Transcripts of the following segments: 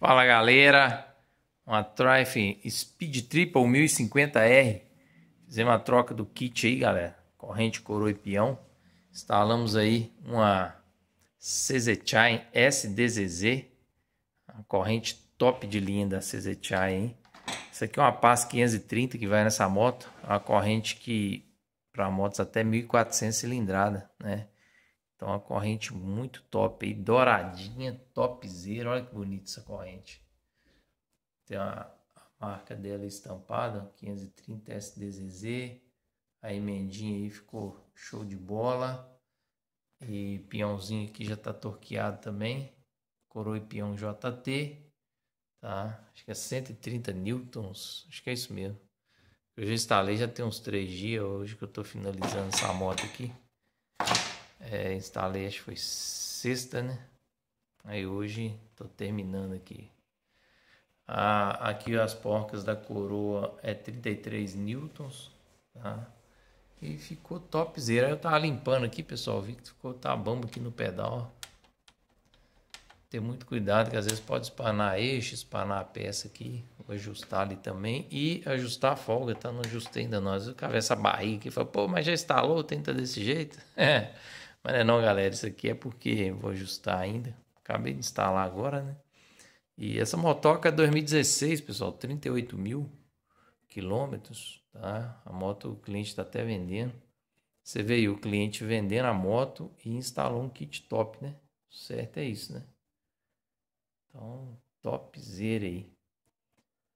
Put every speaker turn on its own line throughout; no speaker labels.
Fala galera, uma Triumph Speed Triple 1050R. Fizemos a troca do kit aí, galera. Corrente, coroa e peão. Instalamos aí uma CZ Chain SDZZ. Uma corrente top de linha da CZ Chain. hein? Isso aqui é uma Paz 530 que vai nessa moto. É uma corrente que para motos até 1400 cilindrada, né? Então, uma corrente muito top aí, douradinha, topzera. Olha que bonita essa corrente. Tem a, a marca dela estampada, 530 SDZZ. A emendinha aí ficou show de bola. E peãozinho aqui já tá torqueado também. Coroa e peão JT. Tá? Acho que é 130 newtons. Acho que é isso mesmo. Eu já instalei já tem uns 3 dias. Hoje que eu tô finalizando essa moto aqui é, instalei, acho que foi sexta, né? Aí hoje tô terminando aqui. Ah, aqui as porcas da coroa é 33 newtons, tá? E ficou topzera. Eu tava limpando aqui, pessoal, vi que ficou tabambo tá aqui no pedal, ó. Ter muito cuidado, que às vezes pode espanar eixo, espanar a peça aqui. Vou ajustar ali também e ajustar a folga, tá? Não ajustei ainda não. Às vezes eu essa barriga aqui e falo, pô, mas já instalou, tenta desse jeito. É. Mas não, é não, galera, isso aqui é porque vou ajustar ainda. Acabei de instalar agora, né? E essa motoca é 2016, pessoal, 38 mil quilômetros, tá? A moto o cliente está até vendendo. Você veio o cliente vendendo a moto e instalou um kit top, né? Certo é isso, né? Então, topzera aí.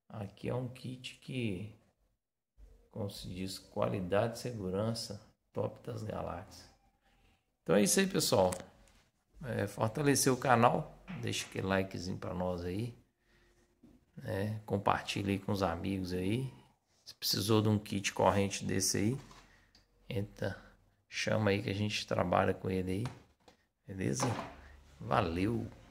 Aqui é um kit que, como se diz, qualidade e segurança top das galáxias. Então é isso aí, pessoal. É, fortalecer o canal, deixa aquele likezinho para nós aí. É, compartilha aí com os amigos aí. Se precisou de um kit corrente desse aí, entra, chama aí que a gente trabalha com ele aí. Beleza? Valeu!